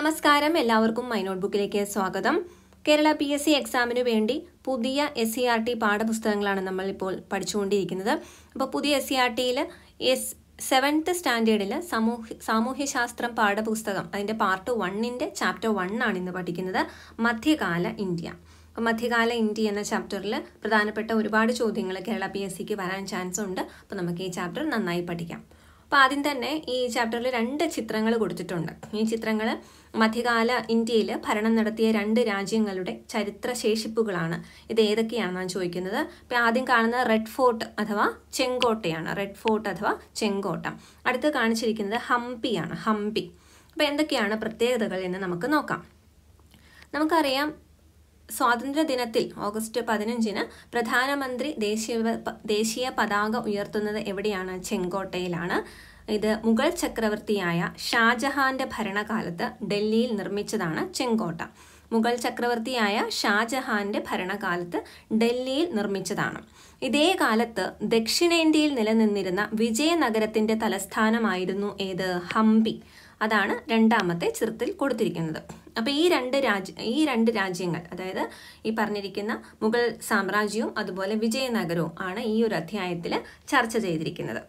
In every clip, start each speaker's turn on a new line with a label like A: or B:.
A: നമസ്കാരം എല്ലാവർക്കും മൈ നോട്ട്ബുക്കിലേക്ക് സ്വാഗതം കേരള പി എസ് സി എക്സാമിന് വേണ്ടി പുതിയ എസ് സി ആർ ടി പാഠപുസ്തകങ്ങളാണ് നമ്മളിപ്പോൾ പഠിച്ചുകൊണ്ടിരിക്കുന്നത് അപ്പോൾ പുതിയ എസ് സി ആർ ടിയിൽ എസ് സെവൻത്ത് സ്റ്റാൻഡേർഡിൽ സമൂഹ സാമൂഹ്യശാസ്ത്രം പാഠപുസ്തകം അതിൻ്റെ പാർട്ട് വണ്ണിൻ്റെ ചാപ്റ്റർ വണ്ണാണ് ഇന്ന് പഠിക്കുന്നത് മധ്യകാല ഇന്ത്യ അപ്പോൾ മധ്യകാല ഇന്ത്യ എന്ന ചാപ്റ്ററിൽ പ്രധാനപ്പെട്ട ഒരുപാട് ചോദ്യങ്ങൾ കേരള പി എസ് സിക്ക് വരാൻ ചാൻസ് ഉണ്ട് അപ്പോൾ നമുക്ക് ഈ ചാപ്റ്റർ നന്നായി പഠിക്കാം അപ്പോൾ ആദ്യം തന്നെ ഈ ചാപ്റ്ററിൽ രണ്ട് ചിത്രങ്ങൾ കൊടുത്തിട്ടുണ്ട് ഈ ചിത്രങ്ങൾ മധ്യകാല ഇന്ത്യയിൽ ഭരണം നടത്തിയ രണ്ട് രാജ്യങ്ങളുടെ ചരിത്ര ശേഷിപ്പുകളാണ് ഇത് ഏതൊക്കെയാണെന്നാണ് ചോദിക്കുന്നത് അപ്പോൾ ആദ്യം കാണുന്നത് റെഡ് ഫോർട്ട് അഥവാ ചെങ്കോട്ടയാണ് റെഡ് ഫോർട്ട് അഥവാ ചെങ്കോട്ട അടുത്ത് കാണിച്ചിരിക്കുന്നത് ഹംപിയാണ് ഹംപി അപ്പോൾ എന്തൊക്കെയാണ് പ്രത്യേകതകൾ എന്ന് നമുക്ക് നോക്കാം നമുക്കറിയാം സ്വാതന്ത്ര്യ ദിനത്തിൽ ഓഗസ്റ്റ് പതിനഞ്ചിന് പ്രധാനമന്ത്രി ദേശീയ ദേശീയ പതാക ഉയർത്തുന്നത് എവിടെയാണ് ചെങ്കോട്ടയിലാണ് ഇത് മുഗൾ ചക്രവർത്തിയായ ഷാജഹാന്റെ ഭരണകാലത്ത് ഡൽഹിയിൽ നിർമ്മിച്ചതാണ് ചെങ്കോട്ട മുഗൾ ചക്രവർത്തിയായ ഷാജഹാന്റെ ഭരണകാലത്ത് ഡൽഹിയിൽ നിർമ്മിച്ചതാണ് ഇതേ കാലത്ത് ദക്ഷിണേന്ത്യയിൽ നിലനിന്നിരുന്ന വിജയനഗരത്തിന്റെ തലസ്ഥാനമായിരുന്നു ഏത് ഹംപി അതാണ് രണ്ടാമത്തെ ചിത്രത്തിൽ കൊടുത്തിരിക്കുന്നത് അപ്പോൾ ഈ രണ്ട് രാജ്യ ഈ രണ്ട് രാജ്യങ്ങൾ അതായത് ഈ പറഞ്ഞിരിക്കുന്ന മുഗൾ സാമ്രാജ്യവും അതുപോലെ വിജയനഗരവും ആണ് ഈ ഒരു അധ്യായത്തിൽ ചർച്ച ചെയ്തിരിക്കുന്നത്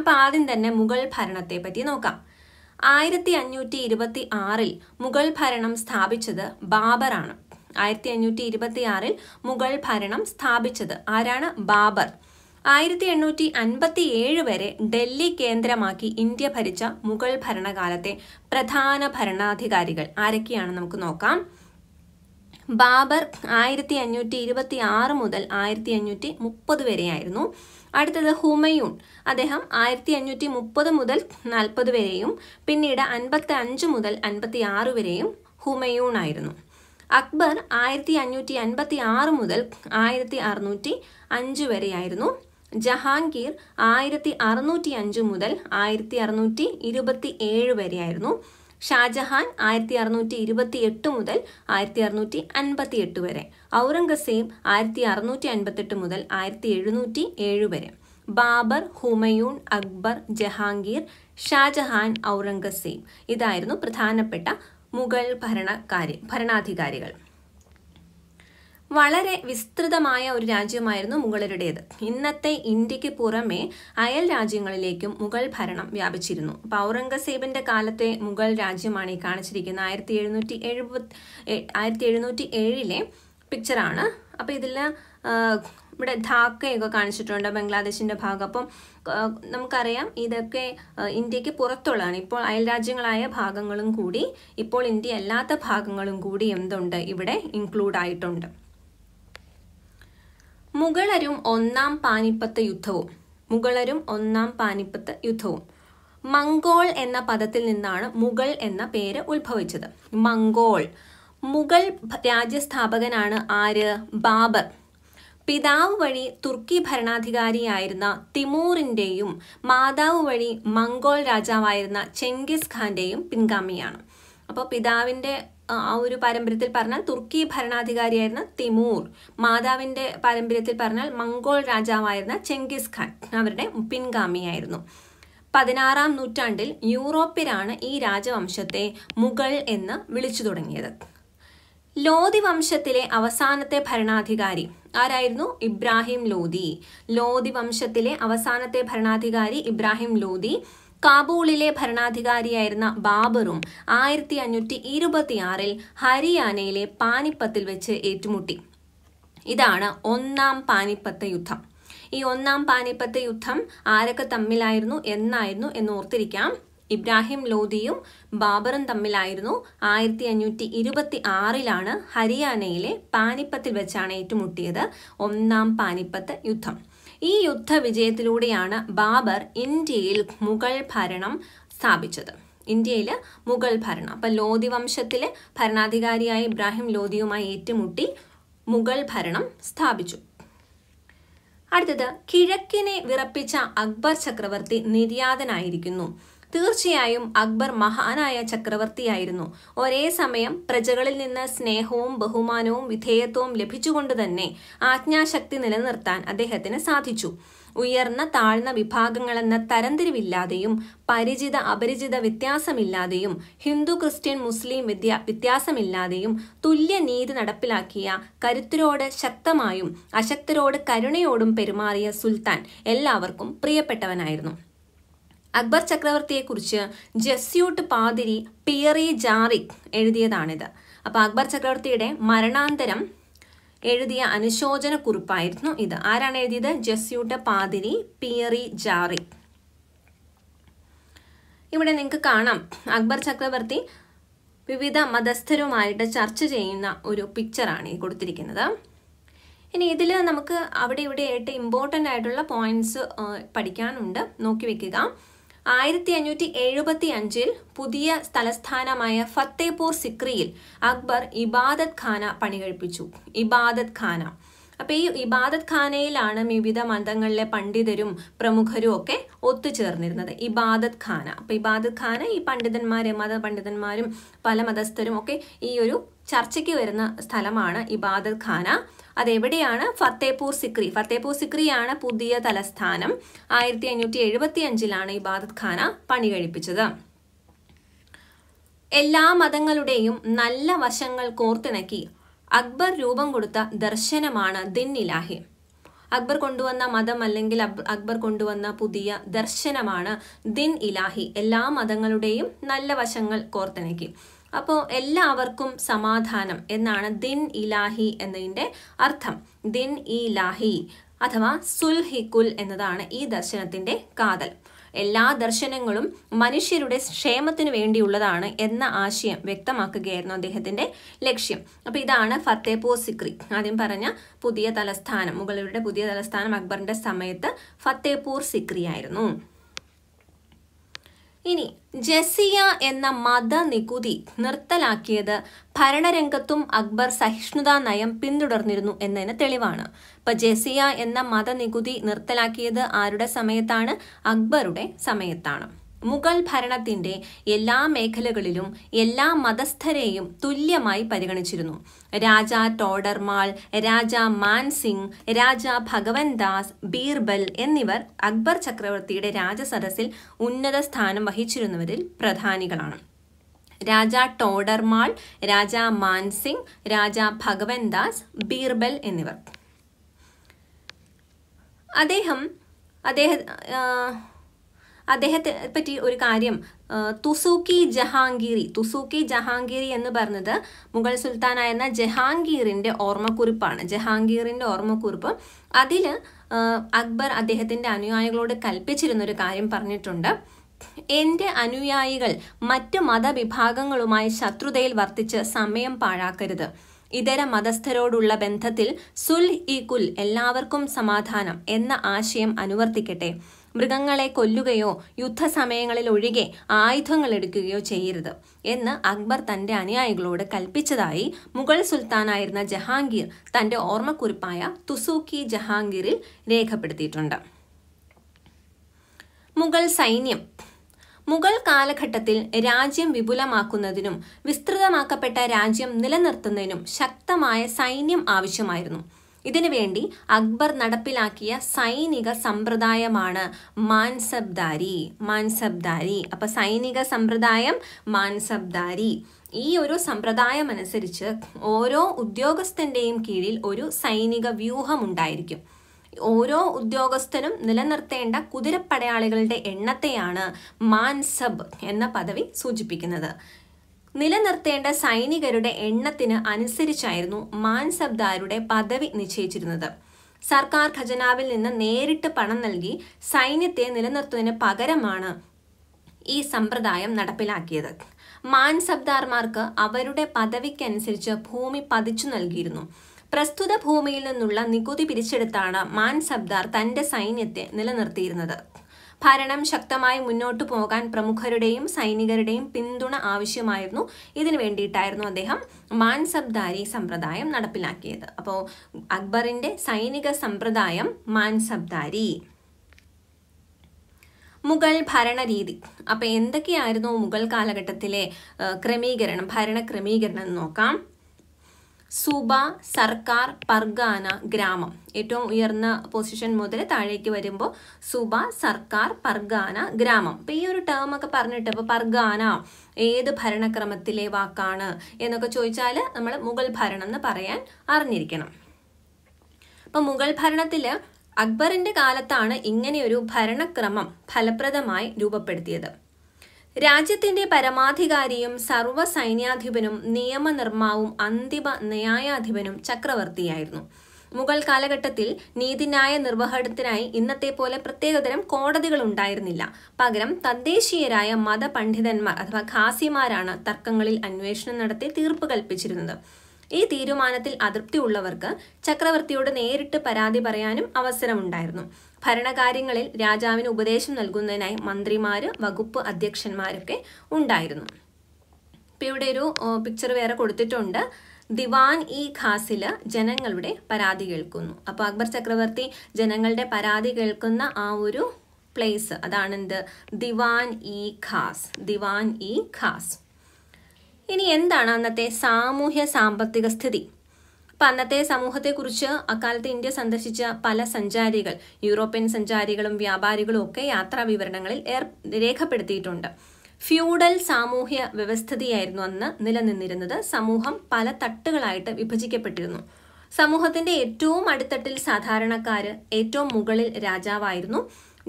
A: അപ്പോൾ ആദ്യം തന്നെ മുഗൾ ഭരണത്തെ പറ്റി നോക്കാം ആയിരത്തി അഞ്ഞൂറ്റി ഇരുപത്തി ആറിൽ മുഗൾ ഭരണം സ്ഥാപിച്ചത് ബാബറാണ് ആയിരത്തി അഞ്ഞൂറ്റി ഇരുപത്തി ആറിൽ മുഗൾ ഭരണം സ്ഥാപിച്ചത് ആരാണ് ബാബർ ആയിരത്തി എണ്ണൂറ്റി അൻപത്തി ഏഴ് വരെ ഡൽഹി കേന്ദ്രമാക്കി ഇന്ത്യ ഭരിച്ച മുഗൾ ഭരണകാലത്തെ പ്രധാന ഭരണാധികാരികൾ ആരൊക്കെയാണ് നമുക്ക് നോക്കാം ബാബർ ആയിരത്തി അഞ്ഞൂറ്റി ഇരുപത്തി ആറ് മുതൽ ആയിരത്തി അഞ്ഞൂറ്റി മുപ്പത് വരെയായിരുന്നു അടുത്തത് ഹുമയൂൺ അദ്ദേഹം ആയിരത്തി അഞ്ഞൂറ്റി മുപ്പത് മുതൽ നാൽപ്പത് വരെയും പിന്നീട് അൻപത്തി അഞ്ച് മുതൽ അൻപത്തി ആറ് വരെയും ഹുമയൂൺ ആയിരുന്നു അക്ബർ ആയിരത്തി അഞ്ഞൂറ്റി അൻപത്തി ആറ് മുതൽ ആയിരത്തി അറുന്നൂറ്റി അഞ്ച് വരെയായിരുന്നു ജഹാംഗീർ ആയിരത്തി അറുന്നൂറ്റി അഞ്ച് മുതൽ ആയിരത്തി അറുന്നൂറ്റി ഇരുപത്തി ഏഴ് വരെയായിരുന്നു ഷാജഹാൻ ആയിരത്തി അറുന്നൂറ്റി ഇരുപത്തി എട്ട് മുതൽ ആയിരത്തി അറുന്നൂറ്റി അൻപത്തി എട്ട് വരെ ഔറംഗസേബ് ആയിരത്തി അറുന്നൂറ്റി അൻപത്തെട്ട് മുതൽ ആയിരത്തി എഴുന്നൂറ്റി ഏഴ് വരെ ബാബർ ഹുമയൂൺ അക്ബർ ജഹാംഗീർ ഷാജഹാൻ ഔറംഗസേബ് ഇതായിരുന്നു പ്രധാനപ്പെട്ട മുഗൾ ഭരണകാരി ഭരണാധികാരികൾ വളരെ വിസ്തൃതമായ ഒരു രാജ്യമായിരുന്നു മുഗളരുടേത് ഇന്നത്തെ ഇന്ത്യക്ക് പുറമെ അയൽ രാജ്യങ്ങളിലേക്കും മുഗൾ ഭരണം വ്യാപിച്ചിരുന്നു അപ്പോൾ ഔറംഗസേബിന്റെ കാലത്തെ മുഗൾ രാജ്യമാണ് ഈ കാണിച്ചിരിക്കുന്നത് ആയിരത്തി എഴുന്നൂറ്റി എഴുപത് ആയിരത്തി എഴുന്നൂറ്റി ഏഴിലെ പിക്ചറാണ് അപ്പോൾ ഇതിൽ ഇവിടെ ധാക്കയൊക്കെ കാണിച്ചിട്ടുണ്ട് ബംഗ്ലാദേശിൻ്റെ ഭാഗം അപ്പം നമുക്കറിയാം ഇതൊക്കെ ഇന്ത്യക്ക് പുറത്തുള്ളതാണ് ഇപ്പോൾ അയൽരാജ്യങ്ങളായ ഭാഗങ്ങളും കൂടി ഇപ്പോൾ ഇന്ത്യ അല്ലാത്ത ഭാഗങ്ങളും കൂടി എന്തുണ്ട് ഇവിടെ ഇൻക്ലൂഡ് ആയിട്ടുണ്ട് മുഗളരും ഒന്നാം പാനിപ്പത്ത് യുദ്ധവും മുഗളരും ഒന്നാം പാനിപ്പത്ത് യുദ്ധവും മംഗോൾ എന്ന പദത്തിൽ നിന്നാണ് മുഗൾ എന്ന പേര് ഉത്ഭവിച്ചത് മംഗോൾ മുഗൾ രാജ്യസ്ഥാപകനാണ് ആര് ബാബർ പിതാവ് വഴി തുർക്കി ഭരണാധികാരിയായിരുന്ന തിമൂറിൻ്റെയും മാതാവ് വഴി മംഗോൾ രാജാവായിരുന്ന ചെങ്കിസ് ഖാന്റെയും പിൻഗാമിയാണ് അപ്പോൾ പിതാവിൻ്റെ ആ ഒരു പാരമ്പര്യത്തിൽ പറഞ്ഞാൽ തുർക്കി ഭരണാധികാരിയായിരുന്ന തിമൂർ മാതാവിൻ്റെ പാരമ്പര്യത്തിൽ പറഞ്ഞാൽ മംഗോൾ രാജാവായിരുന്ന ചെങ്കിസ് ഖാൻ അവരുടെ പിൻഗാമിയായിരുന്നു പതിനാറാം നൂറ്റാണ്ടിൽ യൂറോപ്യരാണ് ഈ രാജവംശത്തെ മുഗൾ എന്ന് വിളിച്ചു തുടങ്ങിയത് ലോധി വംശത്തിലെ അവസാനത്തെ ഭരണാധികാരി ആരായിരുന്നു ഇബ്രാഹിം ലോധി ലോധി വംശത്തിലെ അവസാനത്തെ ഭരണാധികാരി ഇബ്രാഹിം ലോധി കാബൂളിലെ ഭരണാധികാരിയായിരുന്ന ബാബറും ആയിരത്തി അഞ്ഞൂറ്റി ഇരുപത്തിയാറിൽ ഹരിയാനയിലെ പാനിപ്പത്തിൽ വെച്ച് ഏറ്റുമുട്ടി ഇതാണ് ഒന്നാം പാനിപ്പത്ത് യുദ്ധം ഈ ഒന്നാം പാനിപ്പത്ത് യുദ്ധം ആരൊക്കെ തമ്മിലായിരുന്നു എന്നായിരുന്നു എന്ന് ഓർത്തിരിക്കാം ഇബ്രാഹിം ലോധിയും ബാബറും തമ്മിലായിരുന്നു ആയിരത്തി അഞ്ഞൂറ്റി ഇരുപത്തി ആറിലാണ് ഹരിയാനയിലെ പാനിപ്പത്തിൽ വെച്ചാണ് ഏറ്റുമുട്ടിയത് ഒന്നാം പാനിപ്പത്ത് യുദ്ധം ഈ യുദ്ധവിജയത്തിലൂടെയാണ് ബാബർ ഇന്ത്യയിൽ മുഗൾ ഭരണം സ്ഥാപിച്ചത് ഇന്ത്യയിൽ മുഗൾ ഭരണം അപ്പം ലോധി വംശത്തിലെ ഭരണാധികാരിയായ ഇബ്രാഹിം ലോധിയുമായി ഏറ്റുമുട്ടി മുഗൾ ഭരണം സ്ഥാപിച്ചു അടുത്തത് കിഴക്കിനെ വിറപ്പിച്ച അക്ബർ ചക്രവർത്തി നിര്യാതനായിരിക്കുന്നു തീർച്ചയായും അക്ബർ മഹാനായ ചക്രവർത്തിയായിരുന്നു ഒരേ സമയം പ്രജകളിൽ നിന്ന് സ്നേഹവും ബഹുമാനവും വിധേയത്വവും ലഭിച്ചുകൊണ്ട് തന്നെ ആജ്ഞാശക്തി നിലനിർത്താൻ അദ്ദേഹത്തിന് സാധിച്ചു ഉയർന്ന താഴ്ന്ന വിഭാഗങ്ങളെന്ന തരംതിരിവില്ലാതെയും പരിചിത അപരിചിത വ്യത്യാസമില്ലാതെയും ഹിന്ദു ക്രിസ്ത്യൻ മുസ്ലിം വിദ്യ വ്യത്യാസമില്ലാതെയും തുല്യ നീതി നടപ്പിലാക്കിയ കരുത്തരോട് ശക്തമായും അശക്തരോട് കരുണയോടും പെരുമാറിയ സുൽത്താൻ എല്ലാവർക്കും പ്രിയപ്പെട്ടവനായിരുന്നു അക്ബർ ചക്രവർത്തിയെക്കുറിച്ച് ജസ്യൂട്ട് പാതിരി പിയറി ജാറിക് എഴുതിയതാണിത് അപ്പോൾ അക്ബർ ചക്രവർത്തിയുടെ മരണാന്തരം എഴുതിയ അനുശോചന കുറിപ്പായിരുന്നു ഇത് ആരാണ് എഴുതിയത് ജസ്യൂട്ട് പാതിരി പിയറി ജാറിക് ഇവിടെ നിങ്ങൾക്ക് കാണാം അക്ബർ ചക്രവർത്തി വിവിധ മതസ്ഥരുമായിട്ട് ചർച്ച ചെയ്യുന്ന ഒരു പിക്ചറാണ് ഈ കൊടുത്തിരിക്കുന്നത് ഇനി ഇതിൽ നമുക്ക് അവിടെ ഇവിടെ ആയിട്ട് ഇമ്പോർട്ടൻ്റ് ആയിട്ടുള്ള പോയിന്റ്സ് പഠിക്കാനുണ്ട് നോക്കി വെക്കുക ആയിരത്തി അഞ്ഞൂറ്റി എഴുപത്തി അഞ്ചിൽ പുതിയ സ്ഥലസ്ഥാനമായ ഫത്തേപൂർ സിക്രിയിൽ അക്ബർ ഇബാദത് ഖാന പണികഴിപ്പിച്ചു ഇബാദത് ഖാന അപ്പോൾ ഈ ഇബാദത്ത് ഖാനയിലാണ് വിവിധ മതങ്ങളിലെ പണ്ഡിതരും പ്രമുഖരും ഒക്കെ ഒത്തുചേർന്നിരുന്നത് ഇബാദത്ത് ഖാന അപ്പോൾ ഇബാദത്ത് ഖാന ഈ പണ്ഡിതന്മാരെ മത പണ്ഡിതന്മാരും പല മതസ്ഥരും ഒക്കെ ഈ ഒരു ചർച്ചയ്ക്ക് വരുന്ന സ്ഥലമാണ് ഇബാദത്ത് ഖാന അതെവിടെയാണ് ഫത്തേപൂർ സിക്രി ഫത്തേപൂർ സിക്രിയാണ് പുതിയ തലസ്ഥാനം ആയിരത്തി അഞ്ഞൂറ്റി എഴുപത്തി അഞ്ചിലാണ് ഇബാദത്ത് ഖാന പണി കഴിപ്പിച്ചത് എല്ലാ മതങ്ങളുടെയും നല്ല വശങ്ങൾ കോർത്തിണക്കി അക്ബർ രൂപം കൊടുത്ത ദർശനമാണ് ദിൻ ഇലാഹി അക്ബർ കൊണ്ടുവന്ന മതം അല്ലെങ്കിൽ അക്ബർ കൊണ്ടുവന്ന പുതിയ ദർശനമാണ് ദിൻ ഇലാഹി എല്ലാ മതങ്ങളുടെയും നല്ല വശങ്ങൾ കോർത്തിണക്കി അപ്പോൾ എല്ലാവർക്കും സമാധാനം എന്നാണ് ദിൻ ഇലാഹി എന്നതിൻ്റെ അർത്ഥം ദിൻ ഇലാഹി അഥവാ സുൽഹിക്കുൽ എന്നതാണ് ഈ ദർശനത്തിൻ്റെ കാതൽ എല്ലാ ദർശനങ്ങളും മനുഷ്യരുടെ ക്ഷേമത്തിന് വേണ്ടിയുള്ളതാണ് എന്ന ആശയം വ്യക്തമാക്കുകയായിരുന്നു അദ്ദേഹത്തിന്റെ ലക്ഷ്യം അപ്പോൾ ഇതാണ് ഫത്തേപൂർ സിക്രി ആദ്യം പറഞ്ഞ പുതിയ തലസ്ഥാനം മുഗളരുടെ പുതിയ തലസ്ഥാനം അക്ബറിന്റെ സമയത്ത് ഫത്തേപൂർ സിക്രി ആയിരുന്നു ഇനി ജസിയ എന്ന നികുതി നിർത്തലാക്കിയത് ഭരണരംഗത്തും അക്ബർ സഹിഷ്ണുതാ നയം പിന്തുടർന്നിരുന്നു എന്നതിന് തെളിവാണ് ഇപ്പൊ ജസിയ എന്ന നികുതി നിർത്തലാക്കിയത് ആരുടെ സമയത്താണ് അക്ബറുടെ സമയത്താണ് മുഗൾ ഭരണത്തിന്റെ എല്ലാ മേഖലകളിലും എല്ലാ മതസ്ഥരെയും തുല്യമായി പരിഗണിച്ചിരുന്നു രാജ ടോഡർമാൾ രാജ മാൻസിംഗ് രാജ ഭഗവൻ ദാസ് ബീർബൽ എന്നിവർ അക്ബർ ചക്രവർത്തിയുടെ രാജസദസ്സിൽ ഉന്നത സ്ഥാനം വഹിച്ചിരുന്നവരിൽ പ്രധാനികളാണ് രാജ ടോഡർമാൾ രാജ മാൻസിംഗ് രാജ ഭഗവൻ ദാസ് ബീർബൽ എന്നിവർ അദ്ദേഹം അദ്ദേഹം അദ്ദേഹത്തെ പറ്റി ഒരു കാര്യം തുസൂക്കി ജഹാംഗീരി തുസൂക്കി ജഹാംഗീരി എന്ന് പറഞ്ഞത് മുഗൾ സുൽത്താനായിരുന്ന ജഹാംഗീറിൻ്റെ ഓർമ്മക്കുറിപ്പാണ് ജഹാംഗീറിൻ്റെ ഓർമ്മക്കുറിപ്പ് അതിൽ അക്ബർ അദ്ദേഹത്തിൻ്റെ അനുയായികളോട് കൽപ്പിച്ചിരുന്നൊരു കാര്യം പറഞ്ഞിട്ടുണ്ട് എൻ്റെ അനുയായികൾ മറ്റ് മതവിഭാഗങ്ങളുമായി ശത്രുതയിൽ വർത്തിച്ച് സമയം പാഴാക്കരുത് ഇതര മതസ്ഥരോടുള്ള ബന്ധത്തിൽ സുൽ ഇ കുൽ എല്ലാവർക്കും സമാധാനം എന്ന ആശയം അനുവർത്തിക്കട്ടെ മൃഗങ്ങളെ കൊല്ലുകയോ യുദ്ധസമയങ്ങളിൽ ഒഴികെ ആയുധങ്ങൾ എടുക്കുകയോ ചെയ്യരുത് എന്ന് അക്ബർ തന്റെ അനുയായികളോട് കൽപ്പിച്ചതായി മുഗൾ സുൽത്താനായിരുന്ന ജഹാംഗീർ തന്റെ ഓർമ്മക്കുറിപ്പായ തുസൂക്കി ജഹാംഗീറിൽ രേഖപ്പെടുത്തിയിട്ടുണ്ട് മുഗൾ സൈന്യം മുഗൾ കാലഘട്ടത്തിൽ രാജ്യം വിപുലമാക്കുന്നതിനും വിസ്തൃതമാക്കപ്പെട്ട രാജ്യം നിലനിർത്തുന്നതിനും ശക്തമായ സൈന്യം ആവശ്യമായിരുന്നു വേണ്ടി അക്ബർ നടപ്പിലാക്കിയ സൈനിക സമ്പ്രദായമാണ് മാൻസബ്ദാരി മാൻസബ്ദാരി അപ്പൊ സൈനിക സമ്പ്രദായം മാൻസബ്ദാരി ഈ ഒരു സമ്പ്രദായം അനുസരിച്ച് ഓരോ ഉദ്യോഗസ്ഥന്റെയും കീഴിൽ ഒരു സൈനിക വ്യൂഹം ഉണ്ടായിരിക്കും ഓരോ ഉദ്യോഗസ്ഥനും നിലനിർത്തേണ്ട കുതിരപ്പടയാളികളുടെ എണ്ണത്തെയാണ് മാൻസബ് എന്ന പദവി സൂചിപ്പിക്കുന്നത് നിലനിർത്തേണ്ട സൈനികരുടെ എണ്ണത്തിന് അനുസരിച്ചായിരുന്നു മാൻസബ്ദാരുടെ പദവി നിശ്ചയിച്ചിരുന്നത് സർക്കാർ ഖജനാവിൽ നിന്ന് നേരിട്ട് പണം നൽകി സൈന്യത്തെ നിലനിർത്തുന്നതിന് പകരമാണ് ഈ സമ്പ്രദായം നടപ്പിലാക്കിയത് മാൻസബ്ദാർമാർക്ക് അവരുടെ പദവിക്കനുസരിച്ച് ഭൂമി പതിച്ചു നൽകിയിരുന്നു പ്രസ്തുത ഭൂമിയിൽ നിന്നുള്ള നികുതി പിരിച്ചെടുത്താണ് മാൻസബ്ദാർ തന്റെ സൈന്യത്തെ നിലനിർത്തിയിരുന്നത് ഭരണം ശക്തമായി മുന്നോട്ടു പോകാൻ പ്രമുഖരുടെയും സൈനികരുടെയും പിന്തുണ ആവശ്യമായിരുന്നു ഇതിനു വേണ്ടിയിട്ടായിരുന്നു അദ്ദേഹം മാൻസബ്ദാരി സമ്പ്രദായം നടപ്പിലാക്കിയത് അപ്പോൾ അക്ബറിന്റെ സൈനിക സമ്പ്രദായം മാൻസബ്ദാരി മുഗൾ ഭരണരീതി അപ്പോൾ എന്തൊക്കെയായിരുന്നു മുഗൾ കാലഘട്ടത്തിലെ ക്രമീകരണം ഭരണ ക്രമീകരണം എന്ന് നോക്കാം സൂബ സർക്കാർ പർഗാന ഗ്രാമം ഏറ്റവും ഉയർന്ന പൊസിഷൻ മുതൽ താഴേക്ക് വരുമ്പോൾ സൂബ സർക്കാർ പർഗാന ഗ്രാമം അപ്പം ഈ ഒരു ടേം ഒക്കെ പറഞ്ഞിട്ട് ഇപ്പോൾ പർഗാന ഏത് ഭരണക്രമത്തിലെ വാക്കാണ് എന്നൊക്കെ ചോദിച്ചാൽ നമ്മൾ മുഗൾ ഭരണം എന്ന് പറയാൻ അറിഞ്ഞിരിക്കണം അപ്പം മുഗൾ ഭരണത്തിൽ അക്ബറിന്റെ കാലത്താണ് ഇങ്ങനെയൊരു ഭരണക്രമം ഫലപ്രദമായി രൂപപ്പെടുത്തിയത് രാജ്യത്തിന്റെ പരമാധികാരിയും സർവ്വ സൈന്യാധിപനും നിയമനിർമ്മാവും അന്തിമ ന്യായാധിപനും ചക്രവർത്തിയായിരുന്നു മുഗൾ കാലഘട്ടത്തിൽ നീതിന്യായ നിർവഹണത്തിനായി ഇന്നത്തെ പോലെ പ്രത്യേകതരം കോടതികൾ ഉണ്ടായിരുന്നില്ല പകരം തദ്ദേശീയരായ മതപണ്ഡിതന്മാർ അഥവാ ഖാസിമാരാണ് തർക്കങ്ങളിൽ അന്വേഷണം നടത്തി തീർപ്പ് കൽപ്പിച്ചിരുന്നത് ഈ തീരുമാനത്തിൽ ഉള്ളവർക്ക് ചക്രവർത്തിയോട് നേരിട്ട് പരാതി പറയാനും അവസരമുണ്ടായിരുന്നു ഭരണകാര്യങ്ങളിൽ രാജാവിന് ഉപദേശം നൽകുന്നതിനായി മന്ത്രിമാര് വകുപ്പ് അധ്യക്ഷന്മാരൊക്കെ ഉണ്ടായിരുന്നു ഇപ്പൊ ഇവിടെ ഒരു പിക്ചർ വേറെ കൊടുത്തിട്ടുണ്ട് ദിവാൻ ഇ ഖാസില് ജനങ്ങളുടെ പരാതി കേൾക്കുന്നു അപ്പോൾ അക്ബർ ചക്രവർത്തി ജനങ്ങളുടെ പരാതി കേൾക്കുന്ന ആ ഒരു പ്ലേസ് അതാണ് എന്ത് ദിവാൻ ഇ ഖാസ് ദിവാൻ ഇ ഖാസ് ഇനി എന്താണ് അന്നത്തെ സാമൂഹ്യ സാമ്പത്തിക സ്ഥിതി അപ്പം അന്നത്തെ സമൂഹത്തെക്കുറിച്ച് അക്കാലത്ത് ഇന്ത്യ സന്ദർശിച്ച പല സഞ്ചാരികൾ യൂറോപ്യൻ സഞ്ചാരികളും വ്യാപാരികളും ഒക്കെ യാത്രാ വിവരണങ്ങളിൽ ഏർ രേഖപ്പെടുത്തിയിട്ടുണ്ട് ഫ്യൂഡൽ സാമൂഹ്യ വ്യവസ്ഥിതിയായിരുന്നു അന്ന് നിലനിന്നിരുന്നത് സമൂഹം പല തട്ടുകളായിട്ട് വിഭജിക്കപ്പെട്ടിരുന്നു സമൂഹത്തിന്റെ ഏറ്റവും അടിത്തട്ടിൽ സാധാരണക്കാര് ഏറ്റവും മുകളിൽ രാജാവായിരുന്നു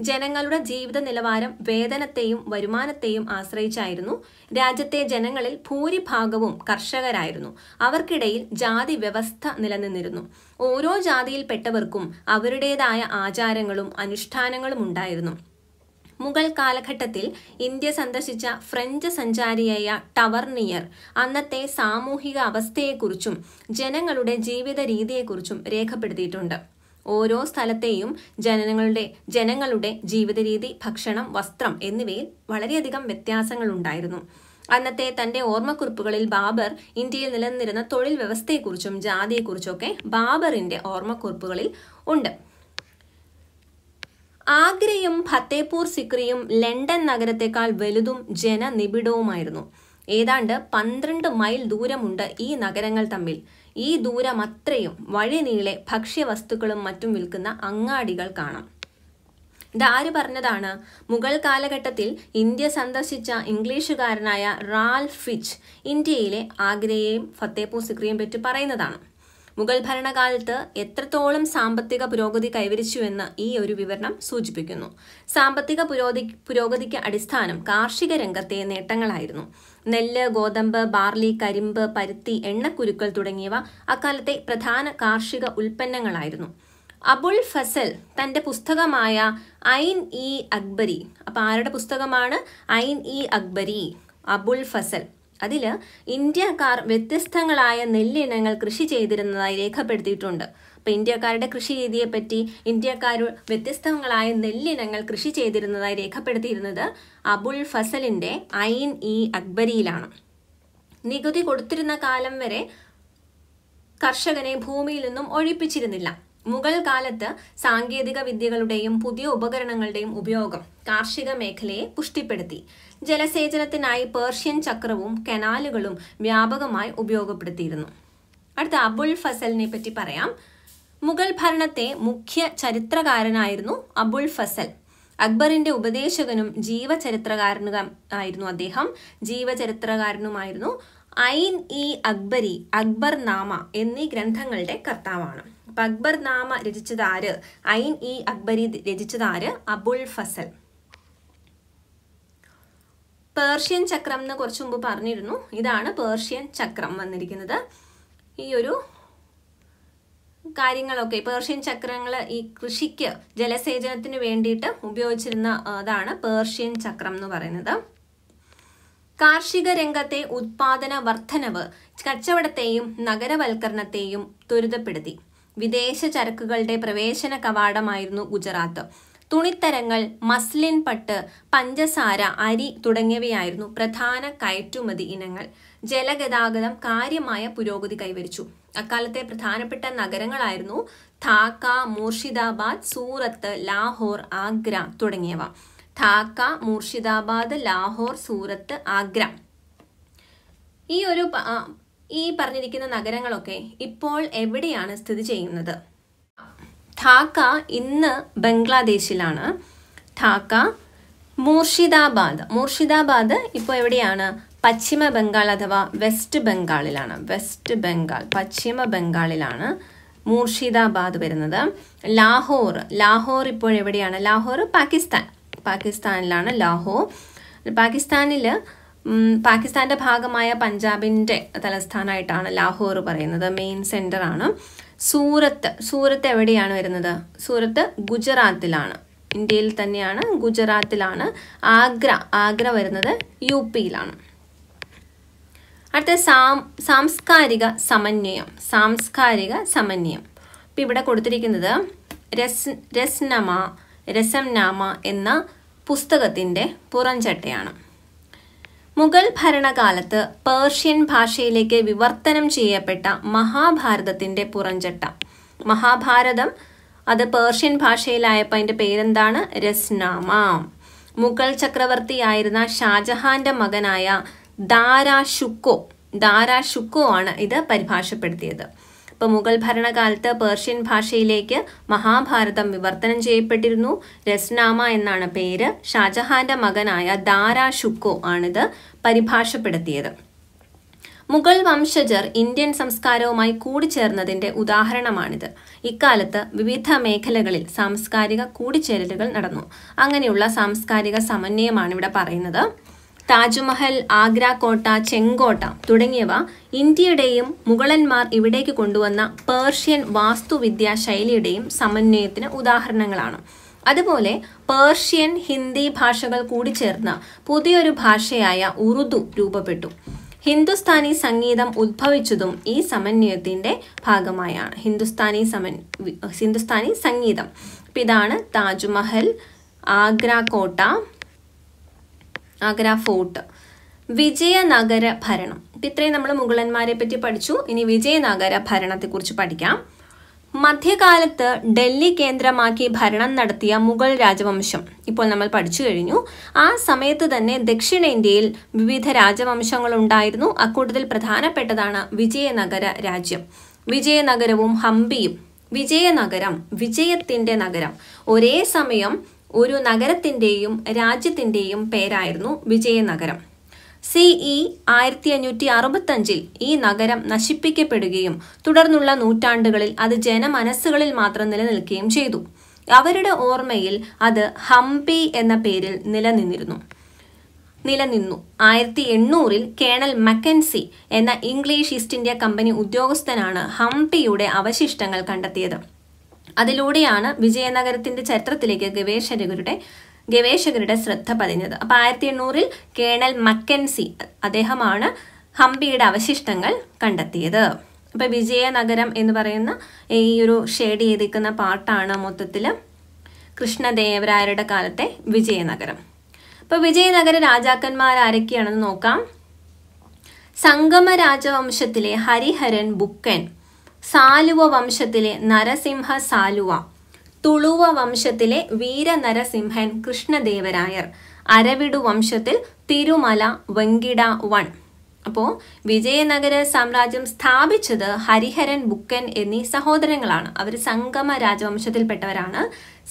A: ജനങ്ങളുടെ ജീവിത നിലവാരം വേതനത്തെയും വരുമാനത്തെയും ആശ്രയിച്ചായിരുന്നു രാജ്യത്തെ ജനങ്ങളിൽ ഭൂരിഭാഗവും കർഷകരായിരുന്നു അവർക്കിടയിൽ ജാതി വ്യവസ്ഥ നിലനിന്നിരുന്നു ഓരോ ജാതിയിൽപ്പെട്ടവർക്കും അവരുടേതായ ആചാരങ്ങളും അനുഷ്ഠാനങ്ങളും ഉണ്ടായിരുന്നു മുഗൾ കാലഘട്ടത്തിൽ ഇന്ത്യ സന്ദർശിച്ച ഫ്രഞ്ച് സഞ്ചാരിയായ ടവർണിയർ അന്നത്തെ സാമൂഹിക അവസ്ഥയെക്കുറിച്ചും ജനങ്ങളുടെ ജീവിത രീതിയെക്കുറിച്ചും രേഖപ്പെടുത്തിയിട്ടുണ്ട് ഓരോ സ്ഥലത്തെയും ജനങ്ങളുടെ ജനങ്ങളുടെ ജീവിതരീതി ഭക്ഷണം വസ്ത്രം എന്നിവയിൽ വളരെയധികം വ്യത്യാസങ്ങൾ ഉണ്ടായിരുന്നു അന്നത്തെ തന്റെ ഓർമ്മക്കുറിപ്പുകളിൽ ബാബർ ഇന്ത്യയിൽ നിലനിന്നിരുന്ന തൊഴിൽ വ്യവസ്ഥയെക്കുറിച്ചും ജാതിയെക്കുറിച്ചൊക്കെ ബാബറിന്റെ ഓർമ്മക്കുറിപ്പുകളിൽ ഉണ്ട് ആഗ്രയും ഫത്തേപൂർ സിക്രിയും ലണ്ടൻ നഗരത്തെക്കാൾ വലുതും ജനനിബിഡവുമായിരുന്നു ഏതാണ്ട് പന്ത്രണ്ട് മൈൽ ദൂരമുണ്ട് ഈ നഗരങ്ങൾ തമ്മിൽ ഈ ദൂരം അത്രയും വഴി നീളെ ഭക്ഷ്യവസ്തുക്കളും മറ്റും വിൽക്കുന്ന അങ്ങാടികൾ കാണാം ഇതാര് പറഞ്ഞതാണ് മുഗൾ കാലഘട്ടത്തിൽ ഇന്ത്യ സന്ദർശിച്ച ഇംഗ്ലീഷുകാരനായ റാൽ ഫിച്ച് ഇന്ത്യയിലെ ആഗ്രയെയും ഫത്തേപൂർ സിക്രിയെയും പറ്റി പറയുന്നതാണ് മുഗൾ ഭരണകാലത്ത് എത്രത്തോളം സാമ്പത്തിക പുരോഗതി കൈവരിച്ചുവെന്ന് ഈ ഒരു വിവരണം സൂചിപ്പിക്കുന്നു സാമ്പത്തിക പുരോഗതി പുരോഗതിക്ക് അടിസ്ഥാനം കാർഷിക രംഗത്തെ നേട്ടങ്ങളായിരുന്നു നെല്ല് ഗോതമ്പ് ബാർലി കരിമ്പ് പരുത്തി എണ്ണക്കുരുക്കൾ തുടങ്ങിയവ അക്കാലത്തെ പ്രധാന കാർഷിക ഉൽപ്പന്നങ്ങളായിരുന്നു അബുൾ ഫസൽ തൻ്റെ പുസ്തകമായ ഐൻ ഇ അക്ബരി അപ്പോൾ ആരുടെ പുസ്തകമാണ് ഐൻ ഇ അക്ബരി അബുൾ ഫസൽ അതിൽ ഇന്ത്യക്കാർ വ്യത്യസ്തങ്ങളായ നെല്ലിനങ്ങൾ കൃഷി ചെയ്തിരുന്നതായി രേഖപ്പെടുത്തിയിട്ടുണ്ട് അപ്പോൾ ഇന്ത്യക്കാരുടെ കൃഷി രീതിയെപ്പറ്റി ഇന്ത്യക്കാർ വ്യത്യസ്തങ്ങളായ നെല്ലിനങ്ങൾ കൃഷി ചെയ്തിരുന്നതായി രേഖപ്പെടുത്തിയിരുന്നത് അബുൾ ഫസലിൻ്റെ ഐൻ ഇ അക്ബരിയിലാണ് നികുതി കൊടുത്തിരുന്ന കാലം വരെ കർഷകനെ ഭൂമിയിൽ നിന്നും ഒഴിപ്പിച്ചിരുന്നില്ല മുഗൾ കാലത്ത് സാങ്കേതിക വിദ്യകളുടെയും പുതിയ ഉപകരണങ്ങളുടെയും ഉപയോഗം കാർഷിക മേഖലയെ പുഷ്ടിപ്പെടുത്തി ജലസേചനത്തിനായി പേർഷ്യൻ ചക്രവും കനാലുകളും വ്യാപകമായി ഉപയോഗപ്പെടുത്തിയിരുന്നു അടുത്ത അബുൽ ഫസലിനെ പറ്റി പറയാം മുഗൾ ഭരണത്തെ മുഖ്യ ചരിത്രകാരനായിരുന്നു അബുൾ ഫസൽ അക്ബറിന്റെ ഉപദേശകനും ആയിരുന്നു അദ്ദേഹം ജീവചരിത്രകാരനുമായിരുന്നു ഐൻ ഇ അക്ബരി അക്ബർ നാമ എന്നീ ഗ്രന്ഥങ്ങളുടെ കർത്താവാണ് അപ്പൊ അക്ബർ നാമ രചിച്ചതാര് ഐൻ ഇ അക്ബരി രചിച്ചതാര് അബുൾ ഫസൽ പേർഷ്യൻ ചക്രം എന്ന് കുറച്ച് മുമ്പ് പറഞ്ഞിരുന്നു ഇതാണ് പേർഷ്യൻ ചക്രം വന്നിരിക്കുന്നത് ഈ ഒരു കാര്യങ്ങളൊക്കെ പേർഷ്യൻ ചക്രങ്ങൾ ഈ കൃഷിക്ക് ജലസേചനത്തിന് വേണ്ടിയിട്ട് ഉപയോഗിച്ചിരുന്ന അതാണ് പേർഷ്യൻ ചക്രം എന്ന് പറയുന്നത് കാർഷിക രംഗത്തെ ഉത്പാദന വർധനവ് കച്ചവടത്തെയും നഗരവൽക്കരണത്തെയും ത്വരിതപ്പെടുത്തി വിദേശ ചരക്കുകളുടെ പ്രവേശന കവാടമായിരുന്നു ഗുജറാത്ത് തുണിത്തരങ്ങൾ മസ്ലിൻ പട്ട് പഞ്ചസാര അരി തുടങ്ങിയവയായിരുന്നു പ്രധാന കയറ്റുമതി ഇനങ്ങൾ ജലഗതാഗതം കാര്യമായ പുരോഗതി കൈവരിച്ചു അക്കാലത്തെ പ്രധാനപ്പെട്ട നഗരങ്ങളായിരുന്നു ധാക്ക മൂർഷിദാബാദ് സൂറത്ത് ലാഹോർ ആഗ്ര തുടങ്ങിയവ ധാക്ക മൂർഷിദാബാദ് ലാഹോർ സൂറത്ത് ആഗ്ര ഈ ഒരു ഈ പറഞ്ഞിരിക്കുന്ന നഗരങ്ങളൊക്കെ ഇപ്പോൾ എവിടെയാണ് സ്ഥിതി ചെയ്യുന്നത് ധാക്ക ഇന്ന് ബംഗ്ലാദേശിലാണ് ധാക്ക മൂർഷിദാബാദ് മൂർഷിദാബാദ് ഇപ്പോൾ എവിടെയാണ് പശ്ചിമ ബംഗാൾ അഥവാ വെസ്റ്റ് ബംഗാളിലാണ് വെസ്റ്റ് ബംഗാൾ പശ്ചിമ ബംഗാളിലാണ് മൂർഷിദാബാദ് വരുന്നത് ലാഹോർ ലാഹോർ ഇപ്പോൾ എവിടെയാണ് ലാഹോർ പാകിസ്ഥാൻ പാകിസ്ഥാനിലാണ് ലാഹോർ പാകിസ്ഥാനിൽ പാകിസ്ഥാൻ്റെ ഭാഗമായ പഞ്ചാബിൻ്റെ തലസ്ഥാനമായിട്ടാണ് ലാഹോർ പറയുന്നത് മെയിൻ സെൻ്ററാണ് സൂറത്ത് സൂറത്ത് എവിടെയാണ് വരുന്നത് സൂറത്ത് ഗുജറാത്തിലാണ് ഇന്ത്യയിൽ തന്നെയാണ് ഗുജറാത്തിലാണ് ആഗ്ര ആഗ്ര വരുന്നത് യു പിയിലാണ് അടുത്ത സാംസ്കാരിക സമന്വയം സാംസ്കാരിക സമന്വയം ഇപ്പം ഇവിടെ കൊടുത്തിരിക്കുന്നത് രസ് രസ്നമ രസംനാമ എന്ന പുസ്തകത്തിൻ്റെ പുറംചട്ടയാണ് മുഗൾ ഭരണകാലത്ത് പേർഷ്യൻ ഭാഷയിലേക്ക് വിവർത്തനം ചെയ്യപ്പെട്ട മഹാഭാരതത്തിന്റെ പുറഞ്ചട്ട മഹാഭാരതം അത് പേർഷ്യൻ ഭാഷയിലായപ്പോൾ അതിന്റെ പേരെന്താണ് രസ്നാമ മുഗൾ ചക്രവർത്തിയായിരുന്ന ഷാജഹാന്റെ മകനായ ദാരാ ഷുക്കോ ദാരാ ഷുക്കോ ആണ് ഇത് പരിഭാഷപ്പെടുത്തിയത് ഇപ്പോൾ മുഗൾ ഭരണകാലത്ത് പേർഷ്യൻ ഭാഷയിലേക്ക് മഹാഭാരതം വിവർത്തനം ചെയ്യപ്പെട്ടിരുന്നു രസ്നാമ എന്നാണ് പേര് ഷാജഹാന്റെ മകനായ ദാരാ ഷുക്കോ ആണിത് പരിഭാഷപ്പെടുത്തിയത് മുഗൾ വംശജർ ഇന്ത്യൻ സംസ്കാരവുമായി കൂടിച്ചേർന്നതിന്റെ ഉദാഹരണമാണിത് ഇക്കാലത്ത് വിവിധ മേഖലകളിൽ സാംസ്കാരിക കൂടിച്ചേരലുകൾ നടന്നു അങ്ങനെയുള്ള സാംസ്കാരിക സമന്വയമാണ് ഇവിടെ പറയുന്നത് താജ്മഹൽ ആഗ്ര കോട്ട ചെങ്കോട്ട തുടങ്ങിയവ ഇന്ത്യയുടെയും മുഗളന്മാർ ഇവിടേക്ക് കൊണ്ടുവന്ന പേർഷ്യൻ വാസ്തുവിദ്യാ ശൈലിയുടെയും സമന്വയത്തിന് ഉദാഹരണങ്ങളാണ് അതുപോലെ പേർഷ്യൻ ഹിന്ദി ഭാഷകൾ കൂടി ചേർന്ന പുതിയൊരു ഭാഷയായ ഉറുദു രൂപപ്പെട്ടു ഹിന്ദുസ്ഥാനി സംഗീതം ഉദ്ഭവിച്ചതും ഈ സമന്വയത്തിന്റെ ഭാഗമായാണ് ഹിന്ദുസ്ഥാനി സമൻ ഹിന്ദുസ്ഥാനി സംഗീതം അപ്പം ഇതാണ് താജ്മഹൽ ആഗ്ര കോട്ട ആഗ്ര ഫോർട്ട് വിജയനഗര ഭരണം ഇപ്പം ഇത്രയും നമ്മൾ മുഗളന്മാരെ പറ്റി പഠിച്ചു ഇനി വിജയനഗര ഭരണത്തെക്കുറിച്ച് പഠിക്കാം മധ്യകാലത്ത് ഡൽഹി കേന്ദ്രമാക്കി ഭരണം നടത്തിയ മുഗൾ രാജവംശം ഇപ്പോൾ നമ്മൾ പഠിച്ചു കഴിഞ്ഞു ആ സമയത്ത് തന്നെ ദക്ഷിണേന്ത്യയിൽ വിവിധ രാജവംശങ്ങൾ ഉണ്ടായിരുന്നു അക്കൂട്ടത്തിൽ പ്രധാനപ്പെട്ടതാണ് വിജയനഗര രാജ്യം വിജയനഗരവും ഹംപിയും വിജയനഗരം വിജയത്തിന്റെ നഗരം ഒരേ സമയം ഒരു നഗരത്തിന്റെയും രാജ്യത്തിന്റെയും പേരായിരുന്നു വിജയനഗരം സി ഇ e ആയിരത്തി അഞ്ഞൂറ്റി അറുപത്തഞ്ചിൽ ഈ നഗരം നശിപ്പിക്കപ്പെടുകയും തുടർന്നുള്ള നൂറ്റാണ്ടുകളിൽ അത് ജനമനസ്സുകളിൽ മാത്രം നിലനിൽക്കുകയും ചെയ്തു അവരുടെ ഓർമ്മയിൽ അത് ഹംപി എന്ന പേരിൽ നിലനിന്നിരുന്നു നിലനിന്നു ആയിരത്തി എണ്ണൂറിൽ കേണൽ മക്കൻസി എന്ന ഇംഗ്ലീഷ് ഈസ്റ്റ് ഇന്ത്യ കമ്പനി ഉദ്യോഗസ്ഥനാണ് ഹംപിയുടെ അവശിഷ്ടങ്ങൾ കണ്ടെത്തിയത് അതിലൂടെയാണ് വിജയനഗരത്തിന്റെ ചരിത്രത്തിലേക്ക് ഗവേഷകരുടെ ഗവേഷകരുടെ ശ്രദ്ധ പതിഞ്ഞത് അപ്പോൾ ആയിരത്തി എണ്ണൂറിൽ കേണൽ മക്കൻസി അദ്ദേഹമാണ് ഹംപിയുടെ അവശിഷ്ടങ്ങൾ കണ്ടെത്തിയത് അപ്പോൾ വിജയനഗരം എന്ന് പറയുന്ന ഈ ഒരു ഷെയ്ഡ് ചെയ്തിരിക്കുന്ന പാട്ടാണ് മൊത്തത്തിൽ കൃഷ്ണദേവരായരുടെ കാലത്തെ വിജയനഗരം അപ്പോൾ വിജയനഗര രാജാക്കന്മാർ ആരൊക്കെയാണെന്ന് നോക്കാം സംഗമ രാജവംശത്തിലെ ഹരിഹരൻ ബുക്കൻ സാലുവ വംശത്തിലെ നരസിംഹ സാലുവ തുളുവ വംശത്തിലെ വീരനരസിംഹൻ കൃഷ്ണദേവരായർ അരവിടു വംശത്തിൽ തിരുമല വെങ്കിട വൺ അപ്പോൾ വിജയനഗര സാമ്രാജ്യം സ്ഥാപിച്ചത് ഹരിഹരൻ ബുക്കൻ എന്നീ സഹോദരങ്ങളാണ് അവർ സംഗമ രാജവംശത്തിൽപ്പെട്ടവരാണ്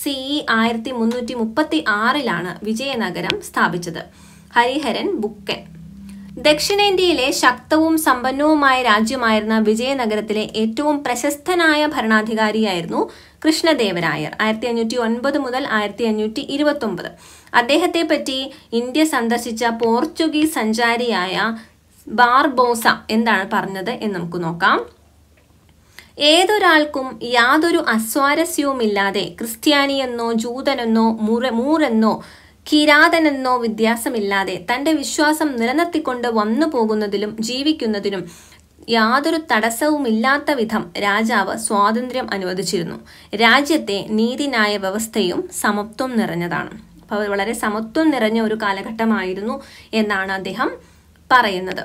A: സി ഇ ആയിരത്തി മുന്നൂറ്റി മുപ്പത്തി ആറിലാണ് വിജയനഗരം സ്ഥാപിച്ചത് ഹരിഹരൻ ബുക്കൻ ദക്ഷിണേന്ത്യയിലെ ശക്തവും സമ്പന്നവുമായ രാജ്യമായിരുന്ന വിജയനഗരത്തിലെ ഏറ്റവും പ്രശസ്തനായ ഭരണാധികാരിയായിരുന്നു കൃഷ്ണദേവരായർ ആയിരത്തി അഞ്ഞൂറ്റി ഒൻപത് മുതൽ ആയിരത്തി അഞ്ഞൂറ്റി ഇരുപത്തൊമ്പത് അദ്ദേഹത്തെ പറ്റി ഇന്ത്യ സന്ദർശിച്ച പോർച്ചുഗീസ് സഞ്ചാരിയായ ബാർബോസ എന്താണ് പറഞ്ഞത് എന്ന് നമുക്ക് നോക്കാം ഏതൊരാൾക്കും യാതൊരു അസ്വാരസ്യവുമില്ലാതെ ക്രിസ്ത്യാനിയെന്നോ ജൂതനെന്നോ മുറ മൂറെന്നോ കിരാതനെന്നോ വ്യത്യാസമില്ലാതെ തന്റെ വിശ്വാസം നിലനിർത്തിക്കൊണ്ട് വന്നു പോകുന്നതിലും ജീവിക്കുന്നതിനും യാതൊരു തടസ്സവുമില്ലാത്ത വിധം രാജാവ് സ്വാതന്ത്ര്യം അനുവദിച്ചിരുന്നു രാജ്യത്തെ നീതിന്യായ വ്യവസ്ഥയും സമത്വം നിറഞ്ഞതാണ് അപ്പോൾ വളരെ സമത്വം നിറഞ്ഞ ഒരു കാലഘട്ടമായിരുന്നു എന്നാണ് അദ്ദേഹം പറയുന്നത്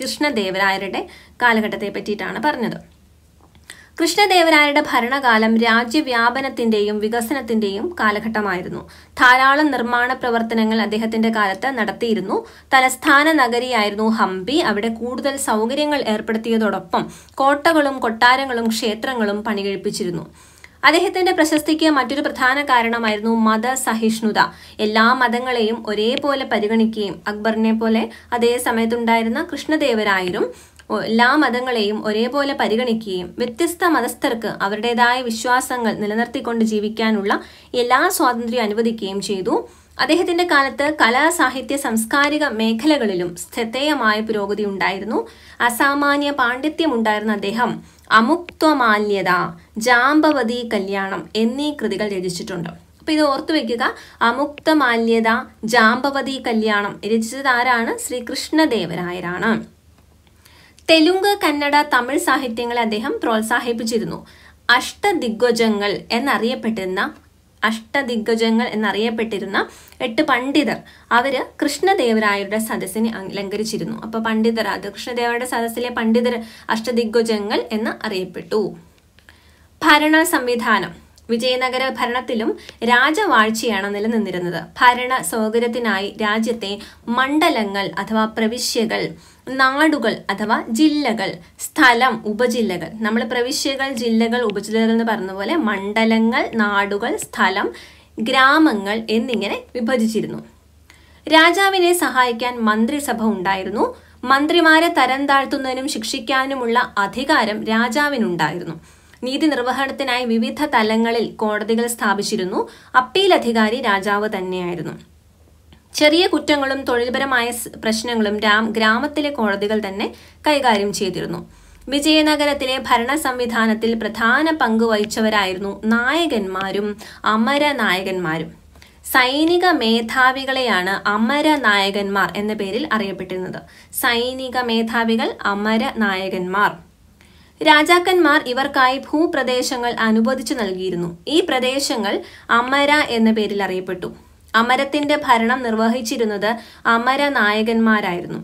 A: കൃഷ്ണദേവരായരുടെ കാലഘട്ടത്തെ പറ്റിയിട്ടാണ് പറഞ്ഞത് കൃഷ്ണദേവരായരുടെ ഭരണകാലം രാജ്യവ്യാപനത്തിന്റെയും വികസനത്തിന്റെയും കാലഘട്ടമായിരുന്നു ധാരാളം നിർമ്മാണ പ്രവർത്തനങ്ങൾ അദ്ദേഹത്തിന്റെ കാലത്ത് നടത്തിയിരുന്നു തലസ്ഥാന നഗരിയായിരുന്നു ഹംപി അവിടെ കൂടുതൽ സൗകര്യങ്ങൾ ഏർപ്പെടുത്തിയതോടൊപ്പം കോട്ടകളും കൊട്ടാരങ്ങളും ക്ഷേത്രങ്ങളും പണികഴിപ്പിച്ചിരുന്നു അദ്ദേഹത്തിന്റെ പ്രശസ്തിക്ക് മറ്റൊരു പ്രധാന കാരണമായിരുന്നു മതസഹിഷ്ണുത എല്ലാ മതങ്ങളെയും ഒരേപോലെ പരിഗണിക്കുകയും അക്ബറിനെ പോലെ അതേ സമയത്തുണ്ടായിരുന്ന കൃഷ്ണദേവരായരും എല്ലാ മതങ്ങളെയും ഒരേപോലെ പരിഗണിക്കുകയും വ്യത്യസ്ത മതസ്ഥർക്ക് അവരുടേതായ വിശ്വാസങ്ങൾ നിലനിർത്തിക്കൊണ്ട് ജീവിക്കാനുള്ള എല്ലാ സ്വാതന്ത്ര്യവും അനുവദിക്കുകയും ചെയ്തു അദ്ദേഹത്തിന്റെ കാലത്ത് കലാ സാഹിത്യ സാംസ്കാരിക മേഖലകളിലും സ്ഥിരമായ പുരോഗതി ഉണ്ടായിരുന്നു അസാമാന്യ ഉണ്ടായിരുന്ന അദ്ദേഹം അമുക്തമാല്യത ജാമ്പവതി കല്യാണം എന്നീ കൃതികൾ രചിച്ചിട്ടുണ്ട് അപ്പോൾ ഇത് ഓർത്തു വെക്കുക അമുക്തമാല്യത ജാമ്പവതി കല്യാണം രചിച്ചത് ആരാണ് ശ്രീകൃഷ്ണദേവരായരാണ് തെലുങ്ക് കന്നഡ തമിഴ് സാഹിത്യങ്ങളെ അദ്ദേഹം പ്രോത്സാഹിപ്പിച്ചിരുന്നു അഷ്ടദിഗ്ഗജങ്ങൾ എന്നറിയപ്പെട്ടിരുന്ന അഷ്ടദിഗ്ഗജങ്ങൾ എന്നറിയപ്പെട്ടിരുന്ന എട്ട് പണ്ഡിതർ അവര് കൃഷ്ണദേവരായരുടെ സദസ്സിനെ അലങ്കരിച്ചിരുന്നു അപ്പൊ പണ്ഡിതർ അത് കൃഷ്ണദേവരുടെ സദസ്സിലെ പണ്ഡിതർ അഷ്ടദിഗ്ഗജങ്ങൾ എന്ന് അറിയപ്പെട്ടു ഭരണ സംവിധാനം വിജയനഗര ഭരണത്തിലും രാജവാഴ്ചയാണ് നിലനിന്നിരുന്നത് ഭരണ സൗകര്യത്തിനായി രാജ്യത്തെ മണ്ഡലങ്ങൾ അഥവാ പ്രവിശ്യകൾ നാടുകൾ അഥവാ ജില്ലകൾ സ്ഥലം ഉപജില്ലകൾ നമ്മൾ പ്രവിശ്യകൾ ജില്ലകൾ ഉപജില്ലകൾ എന്ന് പറഞ്ഞ പോലെ മണ്ഡലങ്ങൾ നാടുകൾ സ്ഥലം ഗ്രാമങ്ങൾ എന്നിങ്ങനെ വിഭജിച്ചിരുന്നു രാജാവിനെ സഹായിക്കാൻ മന്ത്രിസഭ ഉണ്ടായിരുന്നു മന്ത്രിമാരെ തരം താഴ്ത്തുന്നതിനും ശിക്ഷിക്കാനുമുള്ള അധികാരം രാജാവിനുണ്ടായിരുന്നു നീതി നിർവഹണത്തിനായി വിവിധ തലങ്ങളിൽ കോടതികൾ സ്ഥാപിച്ചിരുന്നു അപ്പീൽ അധികാരി രാജാവ് തന്നെയായിരുന്നു ചെറിയ കുറ്റങ്ങളും തൊഴിൽപരമായ പ്രശ്നങ്ങളും രാം ഗ്രാമത്തിലെ കോടതികൾ തന്നെ കൈകാര്യം ചെയ്തിരുന്നു വിജയനഗരത്തിലെ ഭരണ സംവിധാനത്തിൽ പ്രധാന പങ്ക് വഹിച്ചവരായിരുന്നു നായകന്മാരും നായകന്മാരും സൈനിക മേധാവികളെയാണ് നായകന്മാർ എന്ന പേരിൽ അറിയപ്പെട്ടിരുന്നത് സൈനിക മേധാവികൾ നായകന്മാർ രാജാക്കന്മാർ ഇവർക്കായി ഭൂപ്രദേശങ്ങൾ അനുവദിച്ചു നൽകിയിരുന്നു ഈ പ്രദേശങ്ങൾ അമര എന്ന പേരിൽ അറിയപ്പെട്ടു അമരത്തിന്റെ ഭരണം നിർവഹിച്ചിരുന്നത് അമരനായകന്മാരായിരുന്നു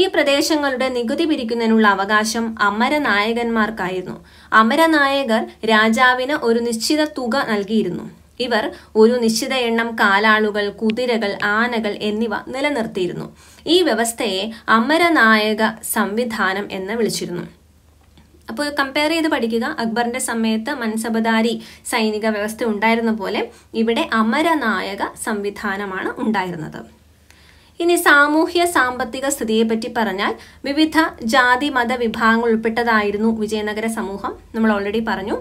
A: ഈ പ്രദേശങ്ങളുടെ നികുതി പിരിക്കുന്നതിനുള്ള അവകാശം അമരനായകന്മാർക്കായിരുന്നു അമരനായകർ രാജാവിന് ഒരു നിശ്ചിത തുക നൽകിയിരുന്നു ഇവർ ഒരു നിശ്ചിത എണ്ണം കാലാളുകൾ കുതിരകൾ ആനകൾ എന്നിവ നിലനിർത്തിയിരുന്നു ഈ വ്യവസ്ഥയെ അമരനായക സംവിധാനം എന്ന് വിളിച്ചിരുന്നു അപ്പോൾ കമ്പയർ ചെയ്ത് പഠിക്കുക അക്ബറിന്റെ സമയത്ത് മൻസബദാരി സൈനിക വ്യവസ്ഥ ഉണ്ടായിരുന്ന പോലെ ഇവിടെ അമരനായക സംവിധാനമാണ് ഉണ്ടായിരുന്നത് ഇനി സാമൂഹ്യ സാമ്പത്തിക സ്ഥിതിയെപ്പറ്റി പറഞ്ഞാൽ വിവിധ ജാതി മത വിഭാഗങ്ങൾ ഉൾപ്പെട്ടതായിരുന്നു വിജയനഗര സമൂഹം നമ്മൾ ഓൾറെഡി പറഞ്ഞു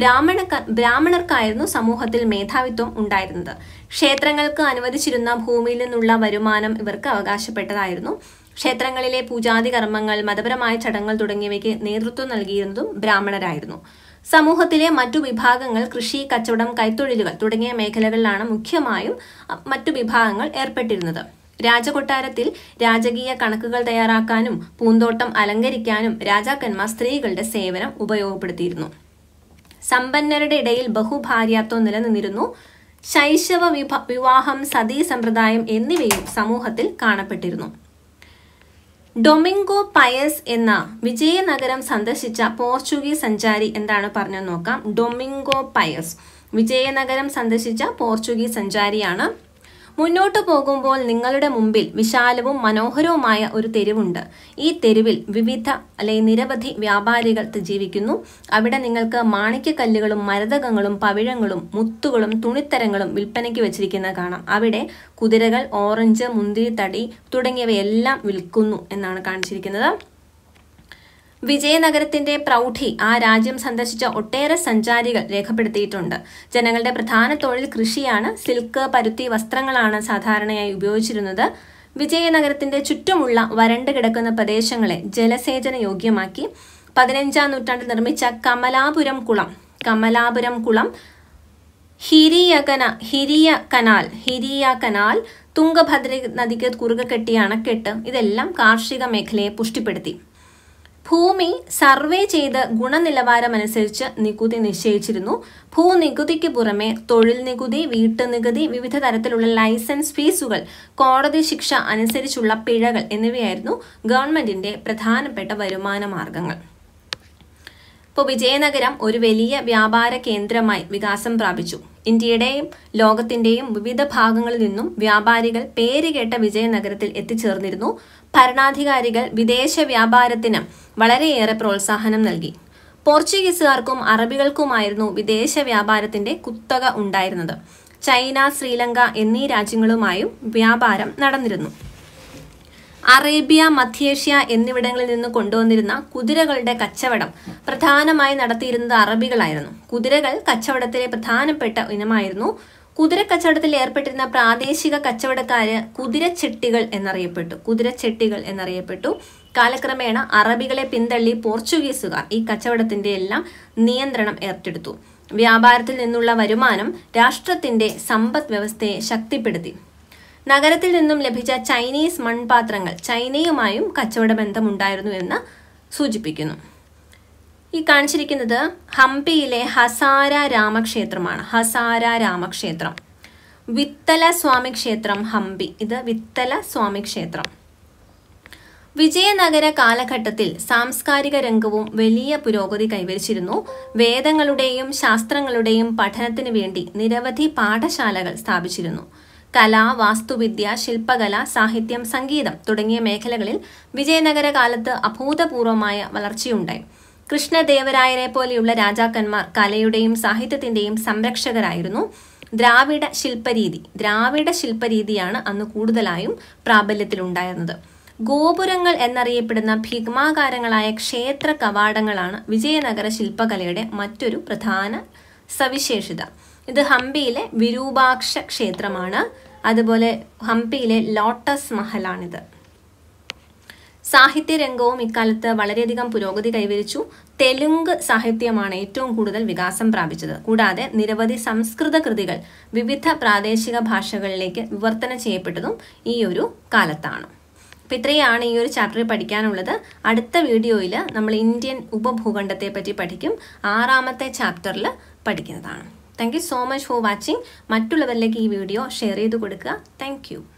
A: ബ്രാഹ്മണ ബ്രാഹ്മണർക്കായിരുന്നു സമൂഹത്തിൽ മേധാവിത്വം ഉണ്ടായിരുന്നത് ക്ഷേത്രങ്ങൾക്ക് അനുവദിച്ചിരുന്ന ഭൂമിയിൽ നിന്നുള്ള വരുമാനം ഇവർക്ക് അവകാശപ്പെട്ടതായിരുന്നു ക്ഷേത്രങ്ങളിലെ പൂജാതി കർമ്മങ്ങൾ മതപരമായ ചടങ്ങുകൾ തുടങ്ങിയവയ്ക്ക് നേതൃത്വം നൽകിയിരുന്നതും ബ്രാഹ്മണരായിരുന്നു സമൂഹത്തിലെ മറ്റു വിഭാഗങ്ങൾ കൃഷി കച്ചവടം കൈത്തൊഴിലുകൾ തുടങ്ങിയ മേഖലകളിലാണ് മുഖ്യമായും മറ്റു വിഭാഗങ്ങൾ ഏർപ്പെട്ടിരുന്നത് രാജകൊട്ടാരത്തിൽ രാജകീയ കണക്കുകൾ തയ്യാറാക്കാനും പൂന്തോട്ടം അലങ്കരിക്കാനും രാജാക്കന്മാർ സ്ത്രീകളുടെ സേവനം ഉപയോഗപ്പെടുത്തിയിരുന്നു സമ്പന്നരുടെ ഇടയിൽ ബഹുഭാര്യാത്വം നിലനിന്നിരുന്നു ശൈശവ വിവാഹം സതീ സമ്പ്രദായം എന്നിവയും സമൂഹത്തിൽ കാണപ്പെട്ടിരുന്നു ഡൊമിംഗോ പയസ് എന്ന വിജയനഗരം സന്ദർശിച്ച പോർച്ചുഗീസ് സഞ്ചാരി എന്താണ് പറഞ്ഞു നോക്കാം ഡൊമിംഗോ പയസ് വിജയനഗരം സന്ദർശിച്ച പോർച്ചുഗീസ് സഞ്ചാരിയാണ് മുന്നോട്ടു പോകുമ്പോൾ നിങ്ങളുടെ മുമ്പിൽ വിശാലവും മനോഹരവുമായ ഒരു തെരുവുണ്ട് ഈ തെരുവിൽ വിവിധ അല്ലെ നിരവധി വ്യാപാരികൾ ജീവിക്കുന്നു അവിടെ നിങ്ങൾക്ക് മാണിക്യക്കല്ലുകളും മരതകങ്ങളും പവിഴങ്ങളും മുത്തുകളും തുണിത്തരങ്ങളും വിൽപ്പനയ്ക്ക് വെച്ചിരിക്കുന്ന കാണാം അവിടെ കുതിരകൾ ഓറഞ്ച് തടി തുടങ്ങിയവയെല്ലാം വിൽക്കുന്നു എന്നാണ് കാണിച്ചിരിക്കുന്നത് വിജയനഗരത്തിന്റെ പ്രൗഢി ആ രാജ്യം സന്ദർശിച്ച ഒട്ടേറെ സഞ്ചാരികൾ രേഖപ്പെടുത്തിയിട്ടുണ്ട് ജനങ്ങളുടെ പ്രധാന തൊഴിൽ കൃഷിയാണ് സിൽക്ക് പരുത്തി വസ്ത്രങ്ങളാണ് സാധാരണയായി ഉപയോഗിച്ചിരുന്നത് വിജയനഗരത്തിന്റെ ചുറ്റുമുള്ള വരണ്ട് കിടക്കുന്ന പ്രദേശങ്ങളെ ജലസേചന യോഗ്യമാക്കി പതിനഞ്ചാം നൂറ്റാണ്ടിൽ നിർമ്മിച്ച കമലാപുരം കുളം കമലാപുരം കുളം ഹിരിയകന ഹിരിയ കനാൽ ഹിരിയ കനാൽ തുംഗഭദ്ര നദിക്ക് കുറുകെ കെട്ടിയ അണക്കെട്ട് ഇതെല്ലാം കാർഷിക മേഖലയെ പുഷ്ടിപ്പെടുത്തി ഭൂമി സർവേ ചെയ്ത് ഗുണനിലവാരമനുസരിച്ച് നികുതി നിശ്ചയിച്ചിരുന്നു ഭൂനികുതിക്ക് പുറമെ തൊഴിൽ നികുതി വീട്ടു നികുതി വിവിധ തരത്തിലുള്ള ലൈസൻസ് ഫീസുകൾ കോടതി ശിക്ഷ അനുസരിച്ചുള്ള പിഴകൾ എന്നിവയായിരുന്നു ഗവൺമെന്റിന്റെ പ്രധാനപ്പെട്ട വരുമാന മാർഗങ്ങൾ ഇപ്പോൾ വിജയനഗരം ഒരു വലിയ വ്യാപാര കേന്ദ്രമായി വികാസം പ്രാപിച്ചു ഇന്ത്യയുടെയും ലോകത്തിന്റെയും വിവിധ ഭാഗങ്ങളിൽ നിന്നും വ്യാപാരികൾ പേരുകേട്ട വിജയനഗരത്തിൽ എത്തിച്ചേർന്നിരുന്നു ഭരണാധികാരികൾ വിദേശ വ്യാപാരത്തിന് വളരെയേറെ പ്രോത്സാഹനം നൽകി പോർച്ചുഗീസുകാർക്കും അറബികൾക്കുമായിരുന്നു വിദേശ വ്യാപാരത്തിന്റെ കുത്തക ഉണ്ടായിരുന്നത് ചൈന ശ്രീലങ്ക എന്നീ രാജ്യങ്ങളുമായും വ്യാപാരം നടന്നിരുന്നു അറേബ്യ മധ്യേഷ്യ എന്നിവിടങ്ങളിൽ നിന്ന് കൊണ്ടുവന്നിരുന്ന കുതിരകളുടെ കച്ചവടം പ്രധാനമായി നടത്തിയിരുന്നത് അറബികളായിരുന്നു കുതിരകൾ കച്ചവടത്തിലെ പ്രധാനപ്പെട്ട ഇനമായിരുന്നു കുതിര കച്ചവടത്തിൽ ഏർപ്പെട്ടിരുന്ന പ്രാദേശിക കച്ചവടക്കാര് കുതിരച്ചെട്ടികൾ എന്നറിയപ്പെട്ടു കുതിരച്ചെട്ടികൾ എന്നറിയപ്പെട്ടു കാലക്രമേണ അറബികളെ പിന്തള്ളി പോർച്ചുഗീസുകാർ ഈ കച്ചവടത്തിന്റെ എല്ലാം നിയന്ത്രണം ഏറ്റെടുത്തു വ്യാപാരത്തിൽ നിന്നുള്ള വരുമാനം രാഷ്ട്രത്തിന്റെ സമ്പദ് വ്യവസ്ഥയെ ശക്തിപ്പെടുത്തി നഗരത്തിൽ നിന്നും ലഭിച്ച ചൈനീസ് മൺപാത്രങ്ങൾ ചൈനയുമായും കച്ചവട ബന്ധമുണ്ടായിരുന്നു എന്ന് സൂചിപ്പിക്കുന്നു ഈ കാണിച്ചിരിക്കുന്നത് ഹംപിയിലെ ഹസാര രാമക്ഷേത്രമാണ് ഹസാര രാമക്ഷേത്രം വിത്തല സ്വാമി ക്ഷേത്രം ഹംപി ഇത് വിത്തല സ്വാമി ക്ഷേത്രം വിജയനഗര കാലഘട്ടത്തിൽ സാംസ്കാരിക രംഗവും വലിയ പുരോഗതി കൈവരിച്ചിരുന്നു വേദങ്ങളുടെയും ശാസ്ത്രങ്ങളുടെയും പഠനത്തിന് വേണ്ടി നിരവധി പാഠശാലകൾ സ്ഥാപിച്ചിരുന്നു കല വാസ്തുവിദ്യ ശില്പകല സാഹിത്യം സംഗീതം തുടങ്ങിയ മേഖലകളിൽ വിജയനഗര കാലത്ത് അഭൂതപൂർവമായ വളർച്ചയുണ്ടായി കൃഷ്ണദേവരായരെ പോലെയുള്ള രാജാക്കന്മാർ കലയുടെയും സാഹിത്യത്തിന്റെയും സംരക്ഷകരായിരുന്നു ദ്രാവിഡ ശില്പരീതി ദ്രാവിഡ ശില്പരീതിയാണ് അന്ന് കൂടുതലായും പ്രാബല്യത്തിലുണ്ടായിരുന്നത് ഗോപുരങ്ങൾ എന്നറിയപ്പെടുന്ന ഭീഗ്മാകാരങ്ങളായ ക്ഷേത്ര കവാടങ്ങളാണ് വിജയനഗര ശില്പകലയുടെ മറ്റൊരു പ്രധാന സവിശേഷത ഇത് ഹംപിയിലെ വിരൂപാക്ഷ ക്ഷേത്രമാണ് അതുപോലെ ഹംപിയിലെ ലോട്ടസ് മഹലാണിത് സാഹിത്യ രംഗവും ഇക്കാലത്ത് വളരെയധികം പുരോഗതി കൈവരിച്ചു തെലുങ്ക് സാഹിത്യമാണ് ഏറ്റവും കൂടുതൽ വികാസം പ്രാപിച്ചത് കൂടാതെ നിരവധി സംസ്കൃത കൃതികൾ വിവിധ പ്രാദേശിക ഭാഷകളിലേക്ക് വിവർത്തനം ചെയ്യപ്പെട്ടതും ഈ ഒരു കാലത്താണ് അപ്പം ഇത്രയാണ് ഈ ഒരു ചാപ്റ്ററിൽ പഠിക്കാനുള്ളത് അടുത്ത വീഡിയോയിൽ നമ്മൾ ഇന്ത്യൻ ഉപഭൂഖണ്ഡത്തെ പറ്റി പഠിക്കും ആറാമത്തെ ചാപ്റ്ററിൽ പഠിക്കുന്നതാണ് thank you so much for watching മറ്റുള്ളവരിലേക്ക് ഈ വീഡിയോ ഷെയർ ചെയ്ത് കൊടുക്കുക താങ്ക്